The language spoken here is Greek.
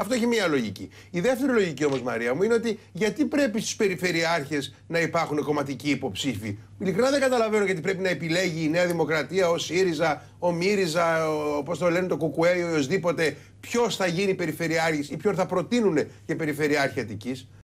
Αυτό έχει μία λογική. Η δεύτερη λογική όμως, Μαρία μου, είναι ότι γιατί πρέπει στους περιφερειάρχες να υπάρχουν κομματικοί υποψήφοι. Ειλικρινά δεν καταλαβαίνω γιατί πρέπει να επιλέγει η Νέα Δημοκρατία, ο ΣΥΡΙΖΑ, ο ΜΥΡΙΖΑ, όπως το λένε το ΚΚΕ ή οσδήποτε, ποιος θα γίνει περιφερειάρχης ή ποιον θα προτείνουν για περιφερειάρχη Αττικής.